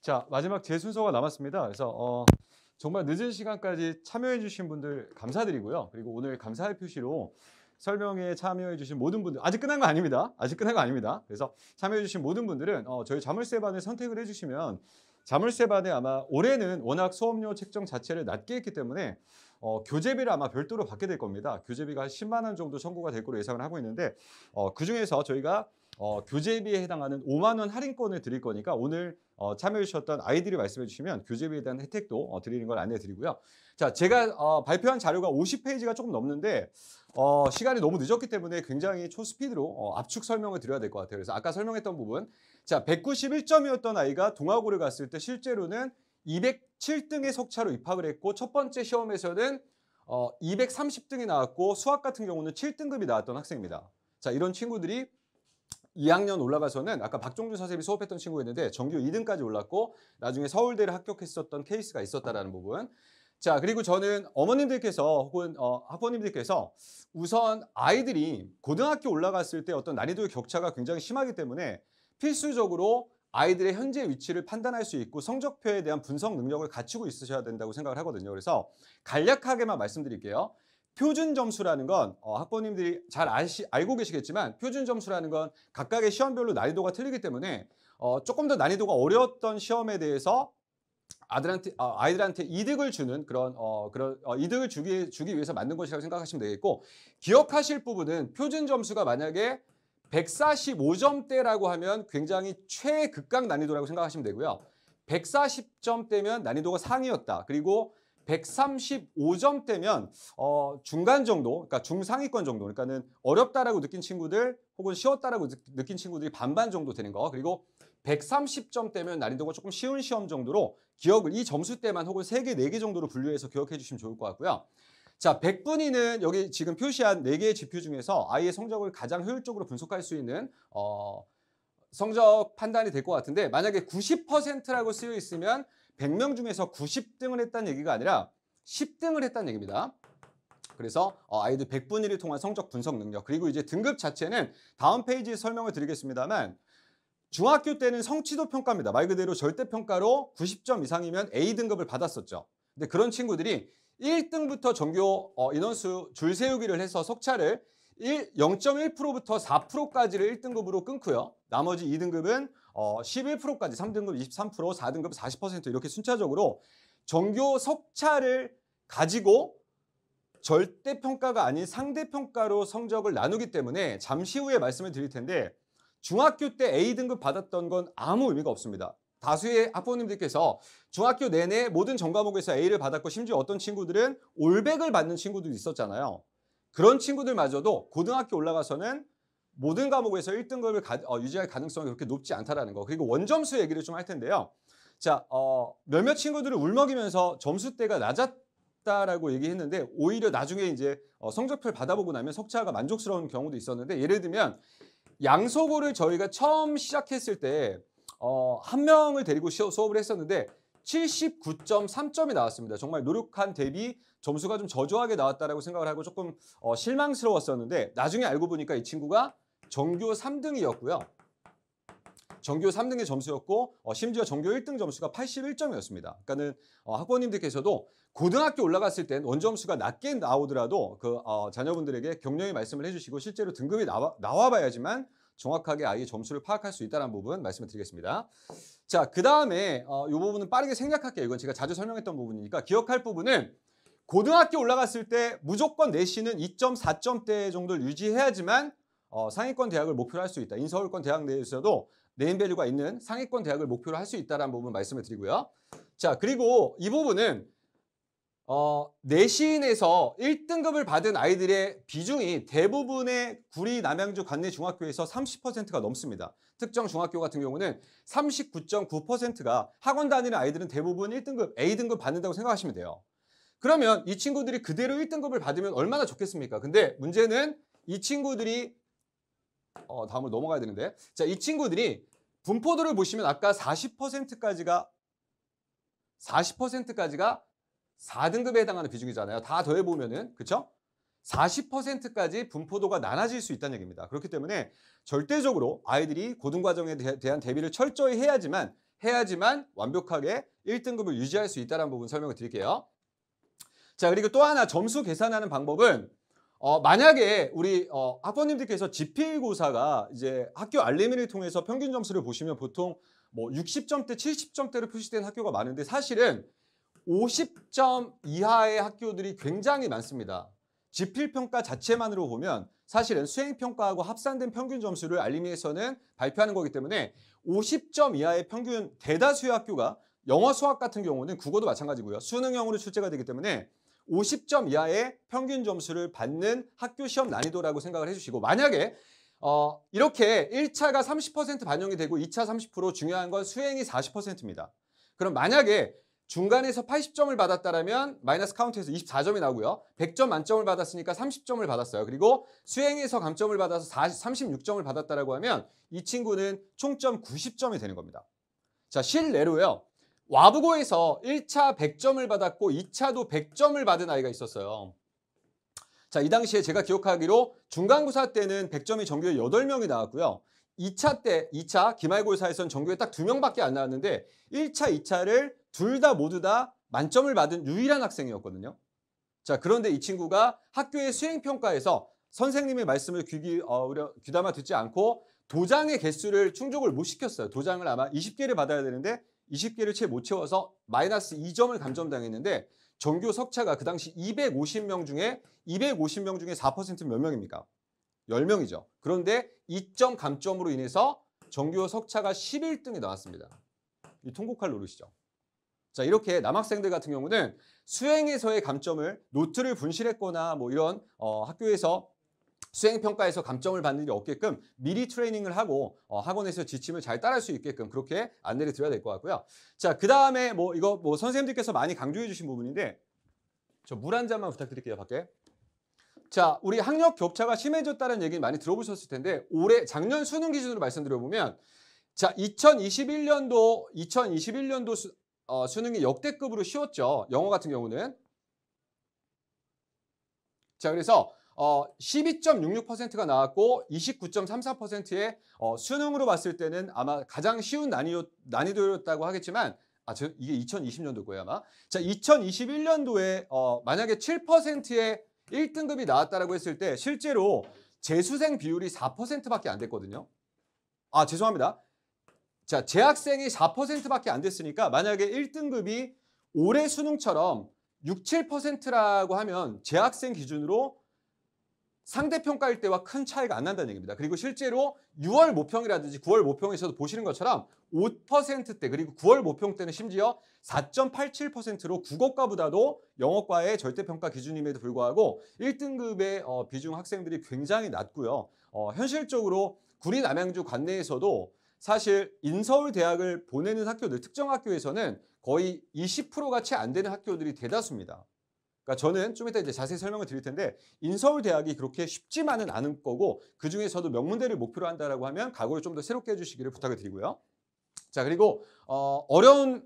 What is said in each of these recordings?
자 마지막 제 순서가 남았습니다. 그래서 어, 정말 늦은 시간까지 참여해 주신 분들 감사드리고요. 그리고 오늘 감사의 표시로 설명에 참여해 주신 모든 분들 아직 끝난 거 아닙니다. 아직 끝난 거 아닙니다. 그래서 참여해 주신 모든 분들은 어, 저희 자물쇠 반을 선택을 해주시면 자물쇠 반에 아마 올해는 워낙 수업료 책정 자체를 낮게 했기 때문에 어, 교재비를 아마 별도로 받게 될 겁니다. 교재비가 한 10만 원 정도 청구가 될 거로 예상을 하고 있는데 어, 그중에서 저희가 어, 교재비에 해당하는 5만 원 할인권을 드릴 거니까 오늘 어, 참여해 주셨던 아이들이 말씀해 주시면 교재비에 대한 혜택도 어, 드리는 걸 안내해 드리고요. 자, 제가 어, 발표한 자료가 50페이지가 조금 넘는데 어, 시간이 너무 늦었기 때문에 굉장히 초스피드로 어, 압축 설명을 드려야 될 것 같아요. 그래서 아까 설명했던 부분 자, 191점이었던 아이가 동아고를 갔을 때 실제로는 207등의 석차로 입학을 했고 첫 번째 시험에서는 어, 230등이 나왔고 수학 같은 경우는 7등급이 나왔던 학생입니다. 자, 이런 친구들이 2학년 올라가서는 아까 박종준 선생님이 수업했던 친구가있는데 정규 2등까지 올랐고 나중에 서울대를 합격했었던 케이스가 있었다라는 부분. 자 그리고 저는 어머님들께서 혹은 어, 학부모님들께서 우선 아이들이 고등학교 올라갔을 때 어떤 난이도의 격차가 굉장히 심하기 때문에 필수적으로 아이들의 현재 위치를 판단할 수 있고 성적표에 대한 분석 능력을 갖추고 있으셔야 된다고 생각을 하거든요. 그래서 간략하게만 말씀드릴게요. 표준 점수라는 건 어, 학부모님들이 잘 아시, 알고 계시겠지만 표준 점수라는 건 각각의 시험별로 난이도가 틀리기 때문에 어, 조금 더 난이도가 어려웠던 시험에 대해서 아들한테 어, 아이들한테 이득을 주는 그런 어 그런 어, 이득을 주기 주기 위해서 만든 것이라고 생각하시면 되겠고 기억하실 부분은 표준 점수가 만약에 145점대라고 하면 굉장히 최극강 난이도라고 생각하시면 되고요. 140점대면 난이도가 상이었다. 그리고 135점대면 어, 중간 정도, 그러니까 중상위권 정도, 그러니까는 어렵다라고 느낀 친구들 혹은 쉬웠다라고 느낀 친구들이 반반 정도 되는 거. 그리고 130점대면 난이도가 조금 쉬운 시험 정도로 기억을 이 점수대만 혹은 3개, 4개 정도로 분류해서 기억해 주시면 좋을 것 같고요. 자, 100분위는 여기 지금 표시한 4개의 지표 중에서 아이의 성적을 가장 효율적으로 분석할 수 있는 어, 성적 판단이 될 것 같은데 만약에 90%라고 쓰여 있으면 100명 중에서 90등을 했다는 얘기가 아니라 10등을 했다는 얘기입니다. 그래서 어, 아이들 100분위를 통한 성적 분석 능력 그리고 이제 등급 자체는 다음 페이지에 설명을 드리겠습니다만 중학교 때는 성취도 평가입니다. 말 그대로 절대평가로 90점 이상이면 A등급을 받았었죠. 근데 그런 친구들이 1등부터 전교 어, 인원수 줄 세우기를 해서 석차를 0.1%부터 4%까지를 1등급으로 끊고요. 나머지 2등급은 어, 11%까지, 3등급 23%, 4등급 40% 이렇게 순차적으로 정교 석차를 가지고 절대 평가가 아닌 상대 평가로 성적을 나누기 때문에 잠시 후에 말씀을 드릴 텐데 중학교 때 A 등급 받았던 건 아무 의미가 없습니다. 다수의 학부모님들께서 중학교 내내 모든 전과목에서 A를 받았고 심지어 어떤 친구들은 올백을 받는 친구들도 있었잖아요. 그런 친구들마저도 고등학교 올라가서는 모든 과목에서 1등급을 가, 어, 유지할 가능성이 그렇게 높지 않다라는 거. 그리고 원점수 얘기를 좀 할 텐데요. 자, 어, 몇몇 친구들을 울먹이면서 점수대가 낮았다라고 얘기했는데 오히려 나중에 이제 어, 성적표를 받아보고 나면 석차가 만족스러운 경우도 있었는데 예를 들면 양소고를 저희가 처음 시작했을 때 어, 한 명을 데리고 수업을 했었는데 79.3점이 나왔습니다. 정말 노력한 대비 점수가 좀 저조하게 나왔다라고 생각을 하고 조금 어, 실망스러웠었는데 나중에 알고 보니까 이 친구가 전교 3등이었고요. 전교 3등의 점수였고 어, 심지어 전교 1등 점수가 81점이었습니다. 그러니까는 어, 학부모님들께서도 고등학교 올라갔을 땐 원점수가 낮게 나오더라도 그 어, 자녀분들에게 격려의 말씀을 해주시고 실제로 등급이 나와, 나와봐야지만 정확하게 아이의 점수를 파악할 수 있다는 부분 말씀을 드리겠습니다. 자, 그 다음에 어, 이 부분은 빠르게 생략할게요. 이건 제가 자주 설명했던 부분이니까 기억할 부분은 고등학교 올라갔을 때 무조건 내신은 2.4점대 정도를 유지해야지만 어, 상위권 대학을 목표로 할 수 있다. 인서울권 대학 내에서도 네임밸류가 있는 상위권 대학을 목표로 할 수 있다는 부분 말씀을 드리고요. 자, 그리고 이 부분은 어, 내신에서 1등급을 받은 아이들의 비중이 대부분의 구리 남양주 관내 중학교에서 30%가 넘습니다. 특정 중학교 같은 경우는 39.9%가 학원 다니는 아이들은 대부분 1등급, A등급 받는다고 생각하시면 돼요. 그러면 이 친구들이 그대로 1등급을 받으면 얼마나 좋겠습니까? 근데 문제는 이 친구들이 어, 다음으로 넘어가야 되는데 자, 이 친구들이 분포도를 보시면 아까 40%까지가 40%까지가 4등급에 해당하는 비중이잖아요. 다 더해보면은, 그쵸? 40%까지 분포도가 나눠질 수 있다는 얘기입니다. 그렇기 때문에 절대적으로 아이들이 고등과정에 대한 대비를 철저히 해야지만, 해야지만 완벽하게 1등급을 유지할 수 있다는 부분 설명을 드릴게요. 자, 그리고 또 하나 점수 계산하는 방법은 어, 만약에 우리 어, 학부모님들께서 지필고사가 이제 학교 알림을 통해서 평균 점수를 보시면 보통 뭐 60점대, 70점대로 표시된 학교가 많은데 사실은 50점 이하의 학교들이 굉장히 많습니다. 지필 평가 자체만으로 보면 사실은 수행 평가하고 합산된 평균 점수를 알림에서는 발표하는 거기 때문에 50점 이하의 평균 대다수의 학교가 영어 수학 같은 경우는 국어도 마찬가지고요. 수능형으로 출제가 되기 때문에 50점 이하의 평균 점수를 받는 학교 시험 난이도라고 생각을 해주시고 만약에 어, 이렇게 1차가 30% 반영이 되고 2차 30% 중요한 건 수행이 40%입니다. 그럼 만약에 중간에서 80점을 받았다라면 마이너스 카운트에서 24점이 나오고요. 100점 만점을 받았으니까 30점을 받았어요. 그리고 수행에서 감점을 받아서 36점을 받았다라고 하면 이 친구는 총점 90점이 되는 겁니다. 자, 실내로요. 와부고에서 1차 100점을 받았고 2차도 100점을 받은 아이가 있었어요. 자, 이 당시에 제가 기억하기로 중간고사 때는 100점이 전교에 8명이 나왔고요. 2차 때, 2차 기말고사에서는 전교에 딱 두 명밖에 안 나왔는데 1차, 2차를 둘 다 모두 다 만점을 받은 유일한 학생이었거든요. 자, 그런데 이 친구가 학교의 수행평가에서 선생님의 말씀을 귀, 기 어, 우려, 귀담아 듣지 않고 도장의 개수를 충족을 못 시켰어요. 도장을 아마 20개를 받아야 되는데 20개를 채 못 채워서 마이너스 2점을 감점당했는데 전교 석차가 그 당시 250명 중에 250명 중에 4%몇 명입니까? 10명이죠. 그런데 2점 감점으로 인해서 정규 석차가 11등이 나왔습니다. 이 통곡할 노릇이죠. 자, 이렇게 남학생들 같은 경우는 수행에서의 감점을 노트를 분실했거나 뭐 이런 어, 학교에서 수행평가에서 감점을 받는 일이 없게끔 미리 트레이닝을 하고 어, 학원에서 지침을 잘 따라할 수 있게끔 그렇게 안내를 드려야 될 것 같고요. 자, 그 다음에 뭐 이거 뭐 선생님들께서 많이 강조해 주신 부분인데 저 물 한 잔만 부탁드릴게요, 밖에. 자, 우리 학력 격차가 심해졌다는 얘기 많이 들어보셨을 텐데 올해 작년 수능 기준으로 말씀드려 보면 자, 2021년도 2021년도 수, 어, 수능이 역대급으로 쉬웠죠. 영어 같은 경우는 자, 그래서 어, 12.66%가 나왔고 29.34%의 어, 수능으로 봤을 때는 아마 가장 쉬운 난이도, 난이도였다고 하겠지만 아, 저, 이게 2020년도 거예요 아마. 자, 2021년도에 어, 만약에 7%의 1등급이 나왔다라고 했을 때 실제로 재수생 비율이 4%밖에 안 됐거든요. 아 죄송합니다. 자 재학생이 4%밖에 안 됐으니까 만약에 1등급이 올해 수능처럼 6, 7%라고 하면 재학생 기준으로 상대평가일 때와 큰 차이가 안 난다는 얘기입니다. 그리고 실제로 6월 모평이라든지 9월 모평에서도 보시는 것처럼 5%대 그리고 9월 모평 때는 심지어 4.87%로 국어과보다도 영어과의 절대평가 기준임에도 불구하고 1등급의 어, 비중 학생들이 굉장히 낮고요. 어, 현실적으로 구리 남양주 관내에서도 사실 인서울대학을 보내는 학교들 특정 학교에서는 거의 20%가 채 안 되는 학교들이 대다수입니다. 그러니까 저는 좀 이따 이제 자세히 설명을 드릴 텐데 인서울 대학이 그렇게 쉽지만은 않은 거고 그 중에서도 명문대를 목표로 한다라고 하면 각오를 좀 더 새롭게 해주시기를 부탁을 드리고요. 자 그리고 어, 어려운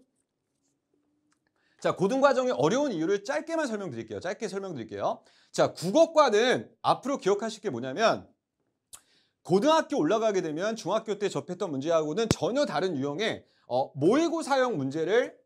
자, 고등과정의 어려운 이유를 짧게만 설명드릴게요. 짧게 설명드릴게요. 자, 국어과는 앞으로 기억하실 게 뭐냐면 고등학교 올라가게 되면 중학교 때 접했던 문제하고는 전혀 다른 유형의 어, 모의고사형 문제를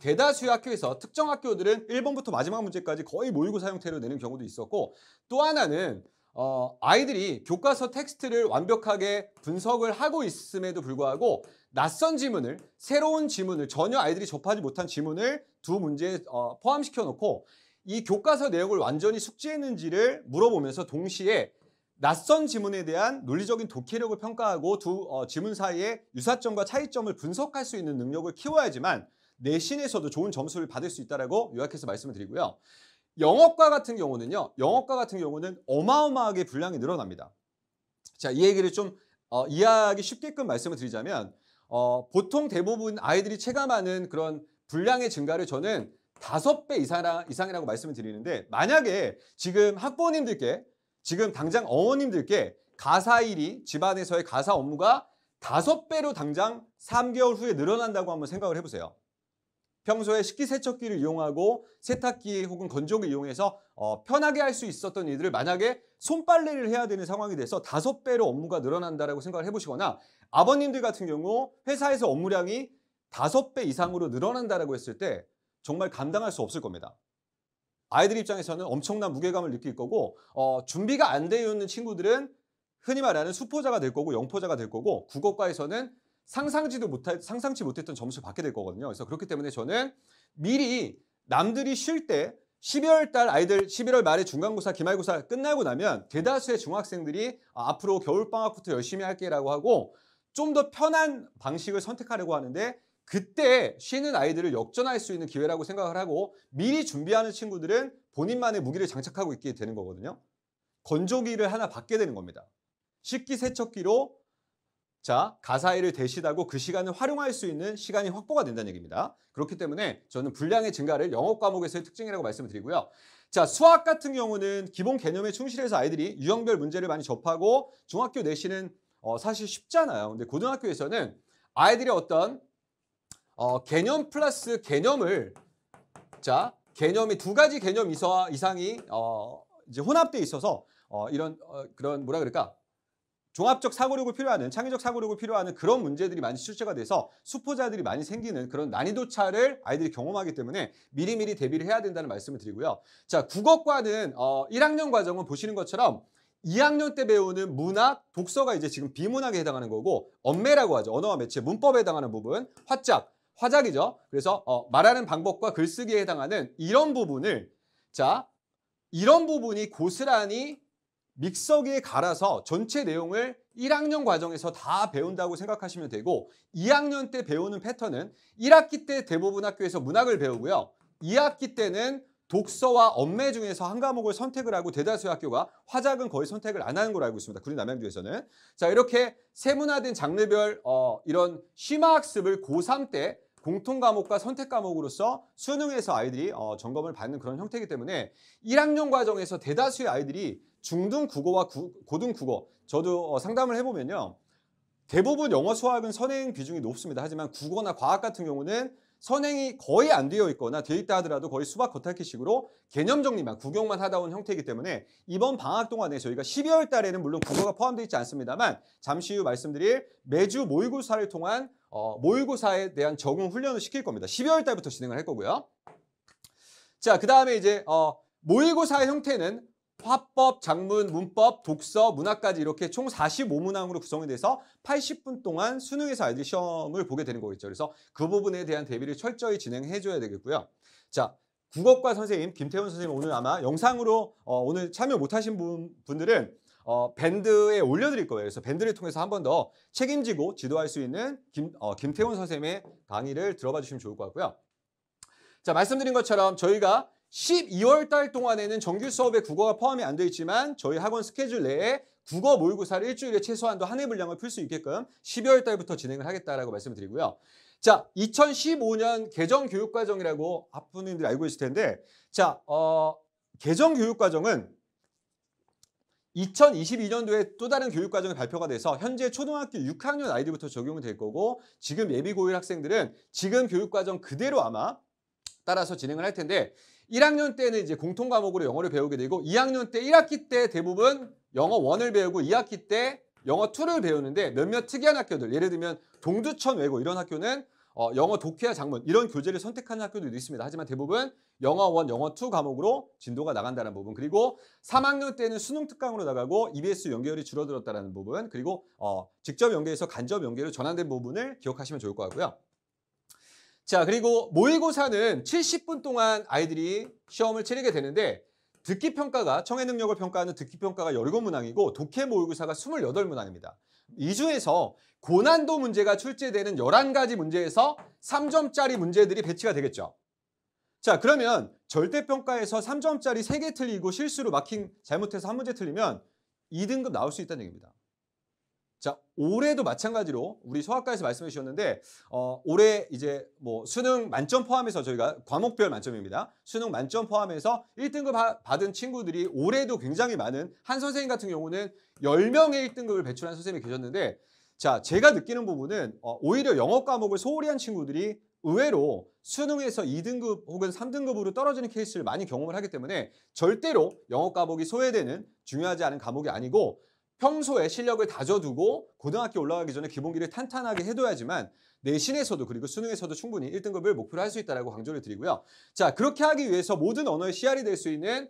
대다수의 학교에서 특정 학교들은 1번부터 마지막 문제까지 거의 모의고사 형태로 내는 경우도 있었고 또 하나는 어, 아이들이 교과서 텍스트를 완벽하게 분석을 하고 있음에도 불구하고 낯선 지문을 새로운 지문을 전혀 아이들이 접하지 못한 지문을 두 문제에 어, 포함시켜 놓고 이 교과서 내용을 완전히 숙지했는지를 물어보면서 동시에 낯선 지문에 대한 논리적인 독해력을 평가하고 두 어, 지문 사이의 유사점과 차이점을 분석할 수 있는 능력을 키워야지만 내신에서도 좋은 점수를 받을 수 있다라고 요약해서 말씀을 드리고요. 영어과 같은 경우는요. 영어과 같은 경우는 어마어마하게 분량이 늘어납니다. 자, 이 얘기를 좀 어, 이해하기 쉽게끔 말씀을 드리자면 어, 보통 대부분 아이들이 체감하는 그런 분량의 증가를 저는 다섯 배 이상, 이상이라고 말씀을 드리는데 만약에 지금 학부모님들께 지금 당장 어머님들께 가사일이 집안에서의 가사 업무가 다섯 배로 당장 3개월 후에 늘어난다고 한번 생각을 해보세요. 평소에 식기세척기를 이용하고 세탁기 혹은 건조기 이용해서 어, 편하게 할 수 있었던 일들을 만약에 손빨래를 해야 되는 상황이 돼서 다섯 배로 업무가 늘어난다라고 생각을 해보시거나 아버님들 같은 경우 회사에서 업무량이 다섯 배 이상으로 늘어난다라고 했을 때 정말 감당할 수 없을 겁니다. 아이들 입장에서는 엄청난 무게감을 느낄 거고 어, 준비가 안 되어 있는 친구들은 흔히 말하는 수포자가 될 거고 영포자가 될 거고 국어과에서는 상상지도 못할 상상치 못했던 점수를 받게 될 거거든요. 그래서 그렇기 때문에 저는 미리 남들이 쉴 때 12월 달 아이들 11월 말에 중간고사, 기말고사 끝나고 나면 대다수의 중학생들이 아, 앞으로 겨울 방학부터 열심히 할게라고 하고 좀 더 편한 방식을 선택하려고 하는데 그때 쉬는 아이들을 역전할 수 있는 기회라고 생각을 하고 미리 준비하는 친구들은 본인만의 무기를 장착하고 있게 되는 거거든요. 건조기를 하나 받게 되는 겁니다. 식기세척기로 자, 가사일을 대시하고그 시간을 활용할 수 있는 시간이 확보가 된다는 얘기입니다. 그렇기 때문에 저는 분량의 증가를 영어 과목에서의 특징이라고 말씀을 드리고요. 자, 수학 같은 경우는 기본 개념에 충실해서 아이들이 유형별 문제를 많이 접하고 중학교 내신은 어, 사실 쉽잖아요. 근데 고등학교에서는 아이들의 어떤 어, 개념 플러스 개념을 자, 개념이 두 가지 개념 이상이 어, 이제 혼합돼 있어서 어, 이런 어, 그런 뭐라 그럴까 종합적 사고력을 필요하는 창의적 사고력을 필요하는 그런 문제들이 많이 출제가 돼서 수포자들이 많이 생기는 그런 난이도 차를 아이들이 경험하기 때문에 미리미리 대비를 해야 된다는 말씀을 드리고요. 자, 국어과는 어, 1학년 과정은 보시는 것처럼 2학년 때 배우는 문학, 독서가 이제 지금 비문학에 해당하는 거고 언매라고 하죠. 언어와 매체, 문법에 해당하는 부분, 화작 화작이죠. 그래서 어, 말하는 방법과 글쓰기에 해당하는 이런 부분을 자, 이런 부분이 고스란히 믹서기에 갈아서 전체 내용을 1학년 과정에서 다 배운다고 생각하시면 되고 2학년 때 배우는 패턴은 1학기 때 대부분 학교에서 문학을 배우고요. 2학기 때는 독서와 엄매 중에서 한 과목을 선택을 하고 대다수의 학교가 화작은 거의 선택을 안 하는 걸로 알고 있습니다. 그리 남양주에서는. 자 이렇게 세문화된 장르별 어, 이런 심화학습을 고3 때 공통 과목과 선택 과목으로서 수능에서 아이들이 어, 점검을 받는 그런 형태이기 때문에 1학년 과정에서 대다수의 아이들이 중등 국어와 구, 고등 국어 저도 어, 상담을 해보면요 대부분 영어 수학은 선행 비중이 높습니다 하지만 국어나 과학 같은 경우는 선행이 거의 안 되어 있거나 되어 있다 하더라도 거의 수박 겉핥기식으로 개념 정리만 구경만 하다 온 형태이기 때문에 이번 방학 동안에 저희가 12월 달에는 물론 국어가 포함되어 있지 않습니다만 잠시 후 말씀드릴 매주 모의고사를 통한 어, 모의고사에 대한 적응 훈련을 시킬 겁니다. 12월 달부터 진행을 할 거고요. 자, 그 다음에 이제 어, 모의고사의 형태는 화법, 작문, 문법, 독서, 문학까지 이렇게 총 45문항으로 구성이 돼서 80분 동안 수능에서 아이들 시험을 보게 되는 거겠죠. 그래서 그 부분에 대한 대비를 철저히 진행해 줘야 되겠고요. 자, 국어과 선생님, 김태훈 선생님 오늘 아마 영상으로 어, 오늘 참여 못하신 분, 분들은 어, 밴드에 올려드릴 거예요. 그래서 밴드를 통해서 한 번 더 책임지고 지도할 수 있는 김, 어, 김태훈 선생님의 강의를 들어봐 주시면 좋을 것 같고요. 자, 말씀드린 것처럼 저희가 12월 달 동안에는 정규 수업에 국어가 포함이 안 되어 있지만 저희 학원 스케줄 내에 국어 모의고사를 일주일에 최소한도 한 해 분량을 풀 수 있게끔 12월 달부터 진행을 하겠다라고 말씀을 드리고요. 자, 2015년 개정 교육과정이라고 앞분님들이 알고 있을 텐데 자, 어, 개정 교육과정은 2022년도에 또 다른 교육과정이 발표가 돼서 현재 초등학교 6학년 아이들부터 적용이 될 거고 지금 예비 고일 학생들은 지금 교육과정 그대로 아마 따라서 진행을 할 텐데 1학년 때는 이제 공통 과목으로 영어를 배우게 되고 2학년 때 1학기 때 대부분 영어 1을 배우고 2학기 때 영어 2를 배우는데 몇몇 특이한 학교들 예를 들면 동두천 외고 이런 학교는 어, 영어 독해와 작문 이런 교재를 선택하는 학교들도 있습니다. 하지만 대부분 영어 1, 영어 2 과목으로 진도가 나간다는 부분 그리고 3학년 때는 수능 특강으로 나가고 EBS 연계율이 줄어들었다는 부분 그리고 어, 직접 연계해서 간접 연계로 전환된 부분을 기억하시면 좋을 것 같고요. 자, 그리고 모의고사는 70분 동안 아이들이 시험을 치르게 되는데 듣기 평가가 청해 능력을 평가하는 듣기 평가가 17문항이고 독해 모의고사가 28문항입니다. 이 중에서 고난도 문제가 출제되는 11가지 문제에서 3점짜리 문제들이 배치가 되겠죠. 자, 그러면 절대평가에서 3점짜리 3개 틀리고 실수로 마킹 잘못해서 한 문제 틀리면 2등급 나올 수 있다는 얘기입니다. 자, 올해도 마찬가지로 우리 소아과에서 말씀해 주셨는데, 어, 올해 이제 뭐 수능 만점 포함해서 저희가 과목별 만점입니다. 수능 만점 포함해서 1등급 받은 친구들이 올해도 굉장히 많은 한 선생님 같은 경우는 10명의 1등급을 배출한 선생님이 계셨는데, 자, 제가 느끼는 부분은 어, 오히려 영어 과목을 소홀히 한 친구들이 의외로 수능에서 2등급 혹은 3등급으로 떨어지는 케이스를 많이 경험을 하기 때문에 절대로 영어 과목이 소외되는 중요하지 않은 과목이 아니고 평소에 실력을 다져두고 고등학교 올라가기 전에 기본기를 탄탄하게 해둬야지만 내신에서도 그리고 수능에서도 충분히 1등급을 목표로 할 수 있다고 강조를 드리고요. 자 그렇게 하기 위해서 모든 언어의 씨알이 될 수 있는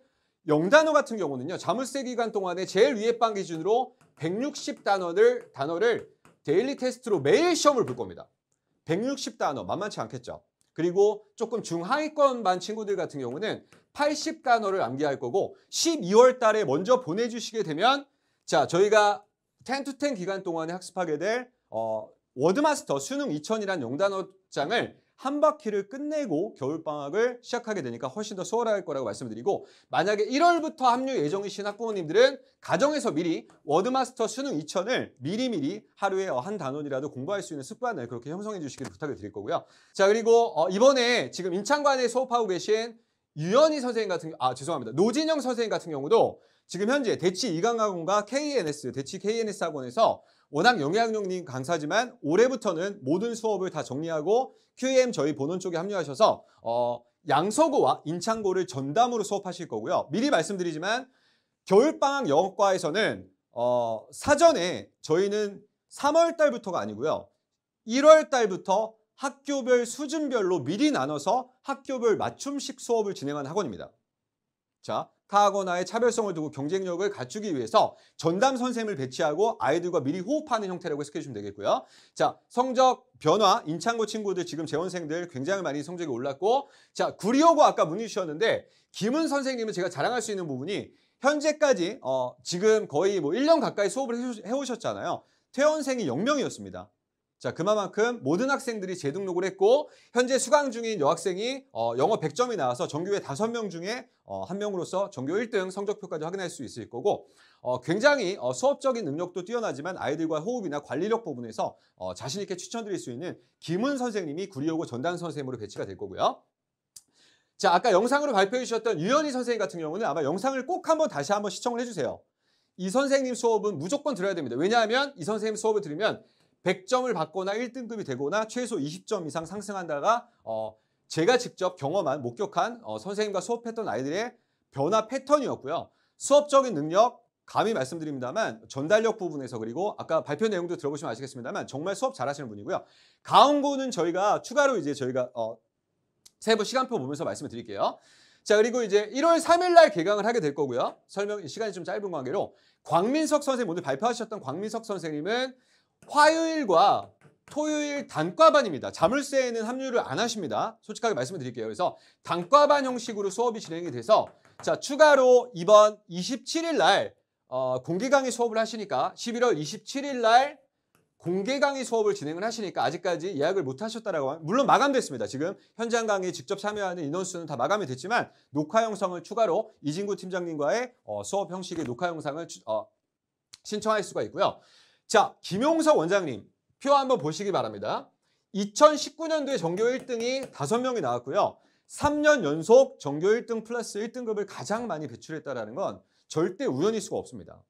영단어 같은 경우는요. 자물쇠 기간 동안에 제일 위에 빵 기준으로 160단어를 단어를 데일리 테스트로 매일 시험을 볼 겁니다. 160단어 만만치 않겠죠. 그리고 조금 중하위권반 친구들 같은 경우는 80단어를 암기할 거고 12월 달에 먼저 보내주시게 되면 자, 저희가 10 to 10 기간 동안에 학습하게 될 어, 워드마스터 수능 2000이란 용단어장을 한 바퀴를 끝내고 겨울방학을 시작하게 되니까 훨씬 더 수월할 거라고 말씀드리고 만약에 1월부터 합류 예정이신 학부모님들은 가정에서 미리 워드마스터 수능 2000을 미리미리 하루에 어, 한 단원이라도 공부할 수 있는 습관을 그렇게 형성해 주시길 부탁을 드릴 거고요. 자 그리고 어, 이번에 지금 인창관에 수업하고 계신 유연희 선생님 같은 아 죄송합니다. 노진영 선생님 같은 경우도 지금 현재 대치 이강학원과 KNS, 대치 KNS 학원에서 워낙 영향력님 강사지만 올해부터는 모든 수업을 다 정리하고 QM 저희 본원 쪽에 합류하셔서 어, 양서고와 인창고를 전담으로 수업하실 거고요. 미리 말씀드리지만 겨울방학 영어과에서는 어, 사전에 저희는 3월 달부터가 아니고요. 1월 달부터 학교별 수준별로 미리 나눠서 학교별 맞춤식 수업을 진행하는 학원입니다. 자, 타하거나의 차별성을 두고 경쟁력을 갖추기 위해서 전담 선생을 배치하고 아이들과 미리 호흡하는 형태라고 해석해 주면 되겠고요. 자, 성적 변화, 인창고 친구들 지금 재원생들 굉장히 많이 성적이 올랐고 자, 구리호고 아까 문의 주셨는데 김은 선생님은 제가 자랑할 수 있는 부분이 현재까지 어, 지금 거의 뭐 1년 가까이 수업을 해오셨잖아요. 퇴원생이 0명이었습니다. 자, 그만큼 모든 학생들이 재등록을 했고 현재 수강 중인 여학생이 어, 영어 100점이 나와서 정규의 5명 중에 어, 한명으로서 전교 1등 성적표까지 확인할 수 있을 거고 어, 굉장히 어, 수업적인 능력도 뛰어나지만 아이들과 호흡이나 관리력 부분에서 어, 자신 있게 추천드릴 수 있는 김은 선생님이 구리여고 전담 선생님으로 배치가 될 거고요. 자, 아까 영상으로 발표해 주셨던 유현희 선생님 같은 경우는 아마 영상을 꼭 한번 다시 한번 시청을 해주세요. 이 선생님 수업은 무조건 들어야 됩니다. 왜냐하면 이 선생님 수업을 들으면 100점을 받거나 1등급이 되거나 최소 20점 이상 상승한다가 어, 제가 직접 경험한 목격한 어, 선생님과 수업했던 아이들의 변화 패턴이었고요. 수업적인 능력 감히 말씀드립니다만 전달력 부분에서 그리고 아까 발표 내용도 들어보시면 아시겠습니다만 정말 수업 잘하시는 분이고요. 가온고는 저희가 추가로 이제 저희가 어, 세부 시간표 보면서 말씀을 드릴게요. 자 그리고 이제 1월 3일 날 개강을 하게 될 거고요. 설명 시간이 좀 짧은 관계로 광민석 선생님 오늘 발표하셨던 광민석 선생님은 화요일과 토요일 단과반입니다. 자물쇠에는 합류를 안 하십니다. 솔직하게 말씀드릴게요. 을 그래서 단과반 형식으로 수업이 진행이 돼서 자 추가로 이번 27일 날 어, 공개 강의 수업을 하시니까 11월 27일 날 공개 강의 수업을 진행을 하시니까 아직까지 예약을 못 하셨다라고 하면 물론 마감됐습니다. 지금 현장 강의 직접 참여하는 인원수는 다 마감이 됐지만 녹화 영상을 추가로 이진구 팀장님과의 어, 수업 형식의 녹화 영상을 어, 신청할 수가 있고요. 자, 김용석 원장님 표 한번 보시기 바랍니다. 2019년도에 전교 1등이 5명이 나왔고요. 3년 연속 전교 1등 플러스 1등급을 가장 많이 배출했다는 건 절대 우연일 수가 없습니다.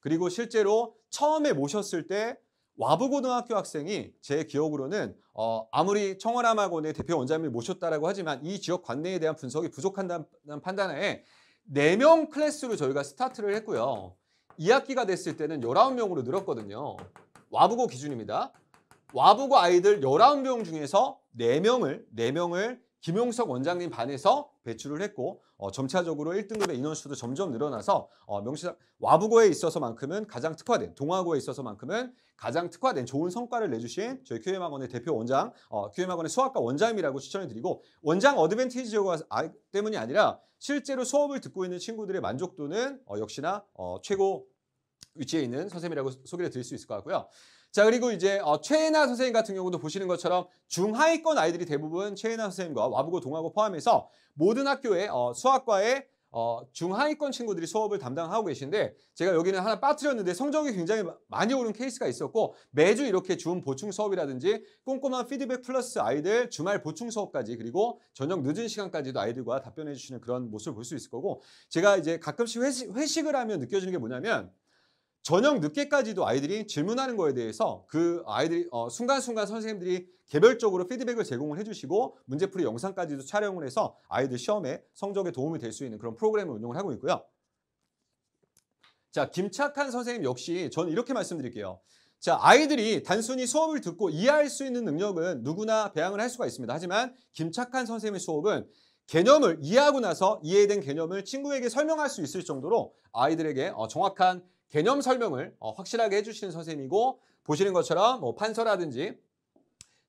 그리고 실제로 처음에 모셨을 때 와부고등학교 학생이 제 기억으로는 어, 아무리 청원암학원의 대표 원장님을 모셨다라고 하지만 이 지역 관내에 대한 분석이 부족한다는 판단하에 4명 클래스로 저희가 스타트를 했고요. 2학기가 됐을 때는 19명으로 늘었거든요. 와부고 기준입니다. 와부고 아이들 19명 중에서 4명을 4명을 김용석 원장님 반에서 배출을 했고 어, 점차적으로 1등급의 인원수도 점점 늘어나서 어, 명시상 와부고에 있어서만큼은 가장 특화된 동화고에 있어서만큼은 가장 특화된 좋은 성과를 내주신 저희 QM학원의 대표 원장 어, QM학원의 수학과 원장님이라고 추천해드리고 원장 어드밴티지가 아, 때문이 아니라 실제로 수업을 듣고 있는 친구들의 만족도는 어, 역시나 어, 최고 위치에 있는 선생님이라고 소개를 드릴 수 있을 것 같고요. 자 그리고 이제 어, 최애나 선생님 같은 경우도 보시는 것처럼 중하위권 아이들이 대부분 최애나 선생님과 와부고 동하고 포함해서 모든 학교의 어, 수학과의 어, 중하위권 친구들이 수업을 담당하고 계신데 제가 여기는 하나 빠뜨렸는데 성적이 굉장히 많이 오른 케이스가 있었고 매주 이렇게 줌 보충 수업이라든지 꼼꼼한 피드백 플러스 아이들 주말 보충 수업까지 그리고 저녁 늦은 시간까지도 아이들과 답변해 주시는 그런 모습을 볼 수 있을 거고 제가 이제 가끔씩 회식, 회식을 하면 느껴지는 게 뭐냐면 저녁 늦게까지도 아이들이 질문하는 거에 대해서 그 아이들이 어, 순간순간 선생님들이 개별적으로 피드백을 제공을 해주시고 문제풀이 영상까지도 촬영을 해서 아이들 시험에 성적에 도움이 될 수 있는 그런 프로그램을 운영을 하고 있고요. 자, 김착한 선생님 역시 저는 이렇게 말씀드릴게요. 자, 아이들이 단순히 수업을 듣고 이해할 수 있는 능력은 누구나 배양을 할 수가 있습니다. 하지만 김착한 선생님의 수업은 개념을 이해하고 나서 이해된 개념을 친구에게 설명할 수 있을 정도로 아이들에게 어, 정확한 개념 설명을 어, 확실하게 해주시는 선생님이고 보시는 것처럼 뭐 판서라든지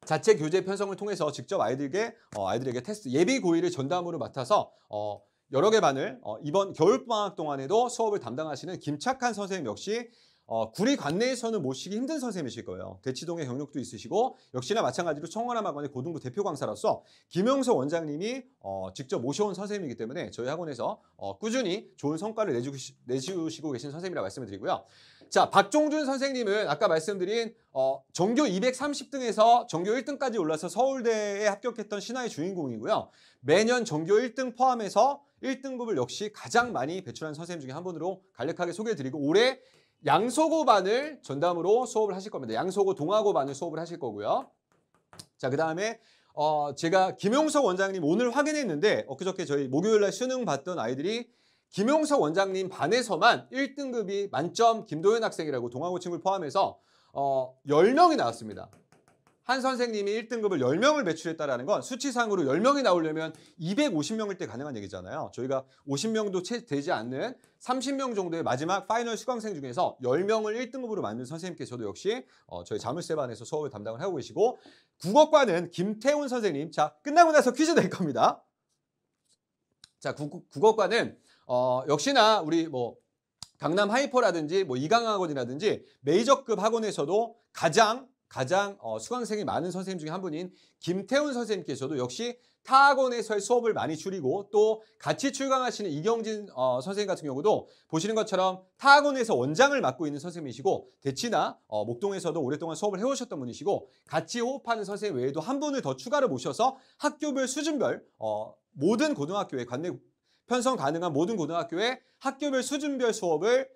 자체 교재 편성을 통해서 직접 아이들에게 어, 아이들에게 테스트 예비 고의를 전담으로 맡아서 어, 여러 개 반을 어, 이번 겨울 방학 동안에도 수업을 담당하시는 김착한 선생님 역시 어, 구리 관내에서는 모시기 힘든 선생님이실 거예요. 대치동에 경력도 있으시고 역시나 마찬가지로 청원함학원의 고등부 대표 강사로서 김용석 원장님이 어, 직접 모셔온 선생님이기 때문에 저희 학원에서 어, 꾸준히 좋은 성과를 내주시, 내주시고 계신 선생님이라 고 말씀을 드리고요. 자, 박종준 선생님은 아까 말씀드린 어, 전교 230등에서 전교 1등까지 올라서 서울대에 합격했던 신화의 주인공이고요. 매년 전교 1등 포함해서 1등급을 역시 가장 많이 배출한 선생님 중에 한 분으로 간략하게 소개해드리고 올해 양소고 반을 전담으로 수업을 하실 겁니다. 양소고 동하고 반을 수업을 하실 거고요. 자, 그 다음에 어, 제가 김용석 원장님 오늘 확인했는데 엊그저께 저희 목요일날 수능 봤던 아이들이 김용석 원장님 반에서만 1등급이 만점 김도현 학생이라고 동아고 친구를 포함해서 어, 10명이 나왔습니다. 한 선생님이 1등급을 10명을 배출했다라는 건 수치상으로 10명이 나오려면 250명일 때 가능한 얘기잖아요. 저희가 50명도 채 되지 않는 30명 정도의 마지막 파이널 수강생 중에서 10명을 1등급으로 만든 선생님께서도 역시 어, 저희 자물쇠반에서 수업을 담당을 하고 계시고 국어과는 김태훈 선생님 자 끝나고 나서 퀴즈 낼 겁니다. 자 구, 국어과는 어, 역시나 우리 뭐 강남 하이퍼라든지 뭐 이강학원이라든지 메이저급 학원에서도 가장 가장 어, 수강생이 많은 선생님 중에 한 분인 김태훈 선생님께서도 역시 타학원에서의 수업을 많이 줄이고 또 같이 출강하시는 이경진 어, 선생님 같은 경우도 보시는 것처럼 타학원에서 원장을 맡고 있는 선생님이시고 대치나 어, 목동에서도 오랫동안 수업을 해오셨던 분이시고 같이 호흡하는 선생님 외에도 한 분을 더 추가로 모셔서 학교별 수준별 어, 모든 고등학교에 관내 편성 가능한 모든 고등학교에 학교별 수준별 수업을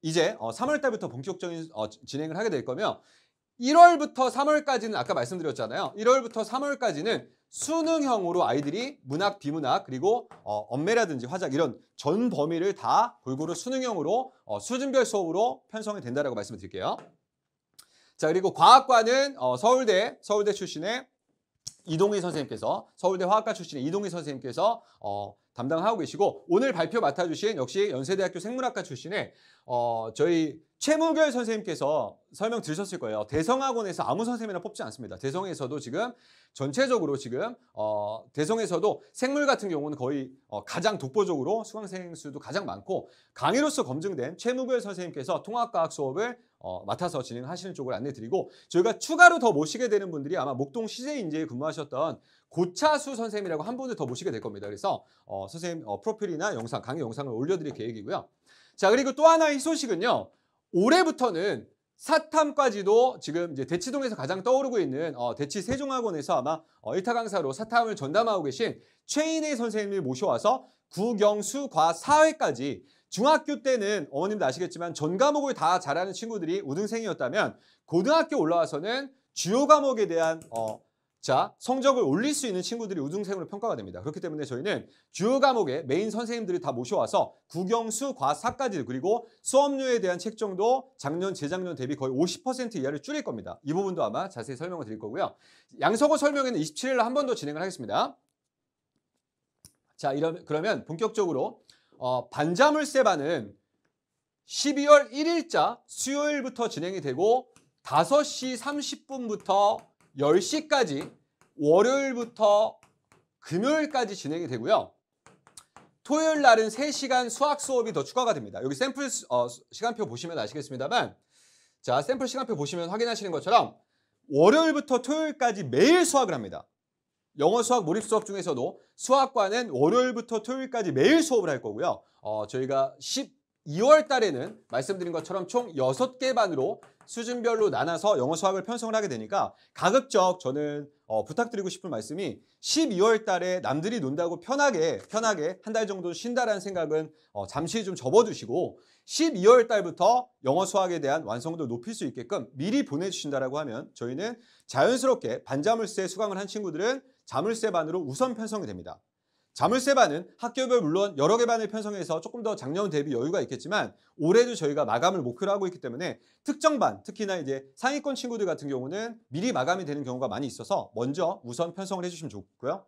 이제 어, 3월 달부터 본격적인 어, 진행을 하게 될 거며 1월부터 3월까지는 아까 말씀드렸잖아요. 1월부터 3월까지는 수능형으로 아이들이 문학, 비문학, 그리고 어, 엄매라든지 화작 이런 전 범위를 다 골고루 수능형으로 어, 수준별 수업으로 편성이 된다라고 말씀을 드릴게요. 자 그리고 과학과는 어, 서울대 서울대 출신의 이동희 선생님께서 서울대 화학과 출신의 이동희 선생님께서 어, 담당하고 계시고 오늘 발표 맡아주신 역시 연세대학교 생물학과 출신의 어, 저희 최무결 선생님께서 설명 들으셨을 거예요. 대성학원에서 아무 선생님이나 뽑지 않습니다. 대성에서도 지금 전체적으로 지금 어, 대성에서도 생물 같은 경우는 거의 어, 가장 독보적으로 수강생 수도 가장 많고 강의로서 검증된 최무결 선생님께서 통합과학 수업을 어, 맡아서 진행하시는 쪽을 안내드리고 저희가 추가로 더 모시게 되는 분들이 아마 목동 시제인재에 근무하셨던 고차수 선생님이라고 한 분을 더 모시게 될 겁니다. 그래서 어, 선생님 어, 프로필이나 영상, 강의 영상을 올려드릴 계획이고요. 자, 그리고 또 하나의 소식은요. 올해부터는 사탐까지도 지금 이제 대치동에서 가장 떠오르고 있는 어, 대치 세종학원에서 아마 어, 1타 강사로 사탐을 전담하고 계신 최인혜 선생님을 모셔와서 국영수과 사회까지 중학교 때는 어머님도 아시겠지만 전 과목을 다 잘하는 친구들이 우등생이었다면 고등학교 올라와서는 주요 과목에 대한 어, 자, 성적을 올릴 수 있는 친구들이 우등생으로 평가가 됩니다. 그렇기 때문에 저희는 주요 과목의 메인 선생님들이 다 모셔와서 국영수, 과사까지 그리고 수업료에 대한 책정도 작년, 재작년 대비 거의 50% 이하를 줄일 겁니다. 이 부분도 아마 자세히 설명을 드릴 거고요. 양서고 설명회는 27일 날한번 더 진행을 하겠습니다. 자, 이러, 그러면 본격적으로 어, 반자물세반은 12월 1일자 수요일부터 진행이 되고 5시 30분부터 10시까지 월요일부터 금요일까지 진행이 되고요. 토요일 날은 3시간 수학 수업이 더 추가가 됩니다. 여기 샘플 어, 시간표 보시면 아시겠습니다만 자 샘플 시간표 보시면 확인하시는 것처럼 월요일부터 토요일까지 매일 수학을 합니다. 영어 수학 몰입 수업 중에서도 수학과는 월요일부터 토요일까지 매일 수업을 할 거고요. 어, 저희가 12월 달에는 말씀드린 것처럼 총 6개 반으로 수준별로 나눠서 영어 수학을 편성을 하게 되니까 가급적 저는 어, 부탁드리고 싶은 말씀이 12월 달에 남들이 논다고 편하게 편하게 한 달 정도 쉰다라는 생각은 어, 잠시 좀 접어두시고 12월 달부터 영어 수학에 대한 완성도를 높일 수 있게끔 미리 보내주신다라고 하면 저희는 자연스럽게 반자물쇠 수강을 한 친구들은 자물쇠 반으로 우선 편성이 됩니다. 자물쇠 반은 학교별 물론 여러 개 반을 편성해서 조금 더 작년 대비 여유가 있겠지만 올해도 저희가 마감을 목표로 하고 있기 때문에 특정 반, 특히나 이제 상위권 친구들 같은 경우는 미리 마감이 되는 경우가 많이 있어서 먼저 우선 편성을 해주시면 좋고요.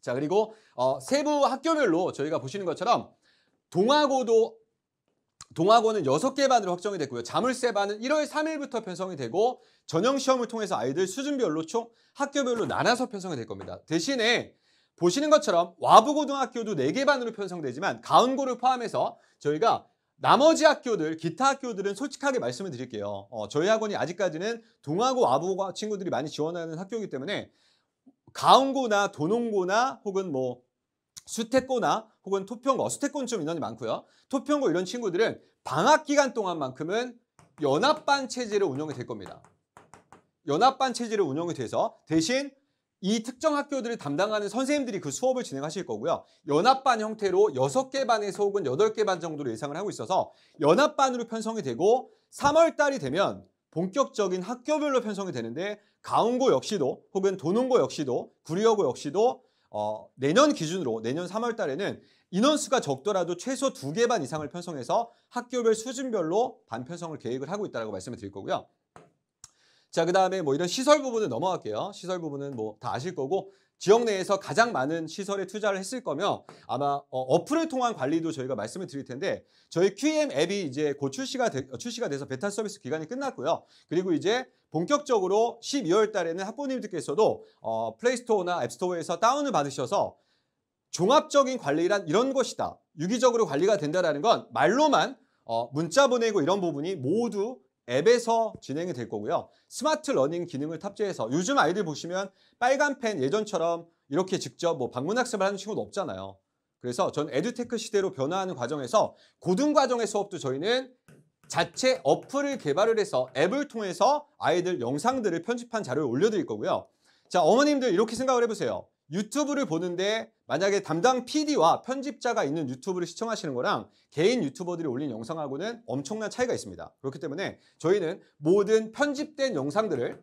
자 그리고 어, 세부 학교별로 저희가 보시는 것처럼 동아고도 동아고는 6개 반으로 확정이 됐고요. 자물쇠 반은 1월 3일부터 편성이 되고 전형 시험을 통해서 아이들 수준별로 총 학교별로 나눠서 편성이 될 겁니다. 대신에 보시는 것처럼 와부고등학교도 4개 반으로 편성되지만 가운고를 포함해서 저희가 나머지 학교들, 기타 학교들은 솔직하게 말씀을 드릴게요. 어, 저희 학원이 아직까지는 동하고 와부고 친구들이 많이 지원하는 학교이기 때문에 가운고나 도농고나 혹은 뭐 수태고나 혹은 토평고, 어, 수태고는 좀 인원이 많고요. 토평고 이런 친구들은 방학 기간 동안만큼은 연합반 체제를 운영이 될 겁니다. 연합반 체제를 운영이 돼서 대신 이 특정 학교들을 담당하는 선생님들이 그 수업을 진행하실 거고요. 연합반 형태로 6개 반에서 혹은 8개 반 정도로 예상을 하고 있어서 연합반으로 편성이 되고 3월 달이 되면 본격적인 학교별로 편성이 되는데 가운고 역시도 혹은 도농고 역시도 구리여고 역시도 어, 내년 기준으로 내년 3월 달에는 인원수가 적더라도 최소 두 개 반 이상을 편성해서 학교별 수준별로 반 편성을 계획을 하고 있다고 말씀을 드릴 거고요. 자, 그 다음에 뭐 이런 시설 부분은 넘어갈게요. 시설 부분은 뭐 다 아실 거고 지역 내에서 가장 많은 시설에 투자를 했을 거며 아마 어, 플을 통한 관리도 저희가 말씀을 드릴 텐데 저희 QM 앱이 이제 곧 출시가, 되, 어, 출시가 돼서 베타 서비스 기간이 끝났고요. 그리고 이제 본격적으로 12월 달에는 학부모님들께서도 어, 플레이스토어나 앱스토어에서 다운을 받으셔서 종합적인 관리란 이런 것이다. 유기적으로 관리가 된다라는 건 말로만 어, 문자 보내고 이런 부분이 모두 앱에서 진행이 될 거고요. 스마트 러닝 기능을 탑재해서 요즘 아이들 보시면 빨간 펜 예전처럼 이렇게 직접 뭐 방문 학습을 하는 친구도 없잖아요. 그래서 전 에듀테크 시대로 변화하는 과정에서 고등 과정의 수업도 저희는 자체 어플을 개발을 해서 앱을 통해서 아이들 영상들을 편집한 자료를 올려드릴 거고요. 자, 어머님들 이렇게 생각을 해보세요. 유튜브를 보는데 만약에 담당 PD와 편집자가 있는 유튜브를 시청하시는 거랑 개인 유튜버들이 올린 영상하고는 엄청난 차이가 있습니다. 그렇기 때문에 저희는 모든 편집된 영상들을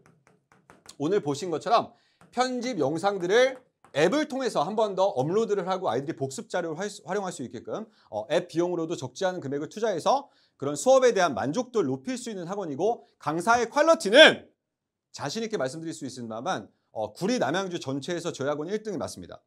오늘 보신 것처럼 편집 영상들을 앱을 통해서 한 번 더 업로드를 하고 아이들이 복습 자료를 활용할 수 있게끔 어, 앱 비용으로도 적지 않은 금액을 투자해서 그런 수업에 대한 만족도를 높일 수 있는 학원이고 강사의 퀄러티는 자신 있게 말씀드릴 수 있습니다만 어, 구리 남양주 전체에서 저희 학원 1등이 맞습니다.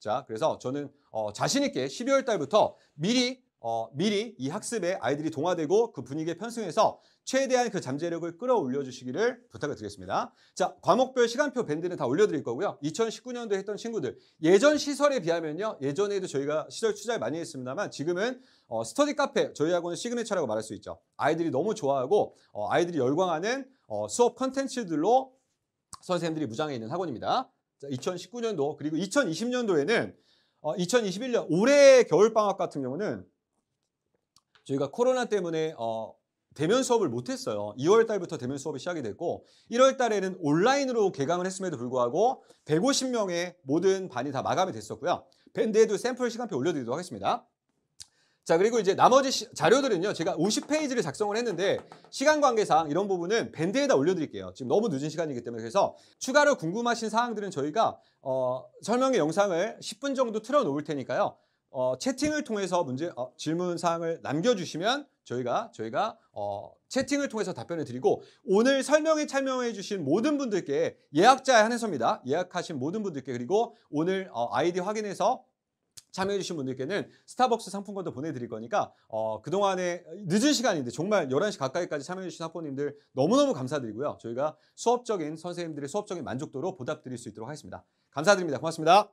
자, 그래서 저는 어, 자신있게 12월 달부터 미리 어, 미리 이 학습에 아이들이 동화되고 그 분위기에 편승해서 최대한 그 잠재력을 끌어올려 주시기를 부탁을 드리겠습니다. 자, 과목별 시간표 밴드는 다 올려드릴 거고요. 2019년도에 했던 친구들 예전 시설에 비하면요. 예전에도 저희가 시설 투자를 많이 했습니다만 지금은 어, 스터디 카페 저희 학원 시그니처라고 말할 수 있죠. 아이들이 너무 좋아하고 어, 아이들이 열광하는 어, 수업 컨텐츠들로 선생님들이 무장해 있는 학원입니다. 자, 2019년도 그리고 2020년도에는 어, 2021년 올해 겨울 방학 같은 경우는 저희가 코로나 때문에 어, 대면 수업을 못했어요. 2월 달부터 대면 수업이 시작이 됐고 1월 달에는 온라인으로 개강을 했음에도 불구하고 150명의 모든 반이 다 마감이 됐었고요. 밴드에도 샘플 시간표 올려드리도록 하겠습니다. 자 그리고 이제 나머지 시, 자료들은요 제가 50페이지를 작성을 했는데 시간 관계상 이런 부분은 밴드에다 올려드릴게요 지금 너무 늦은 시간이기 때문에 그래서 추가로 궁금하신 사항들은 저희가 어, 설명의 영상을 10분 정도 틀어놓을 테니까요 어, 채팅을 통해서 문제 어, 질문 사항을 남겨주시면 저희가 저희가 어, 채팅을 통해서 답변을 드리고 오늘 설명에 참여해 주신 모든 분들께 예약자에 한해서입니다 예약하신 모든 분들께 그리고 오늘 어, 아이디 확인해서 참여해주신 분들께는 스타벅스 상품권도 보내드릴 거니까 어, 그동안에 늦은 시간인데 정말 11시 가까이까지 참여해주신 학부모님들 너무너무 감사드리고요. 저희가 수업적인 선생님들의 수업적인 만족도로 보답드릴 수 있도록 하겠습니다. 감사드립니다. 고맙습니다.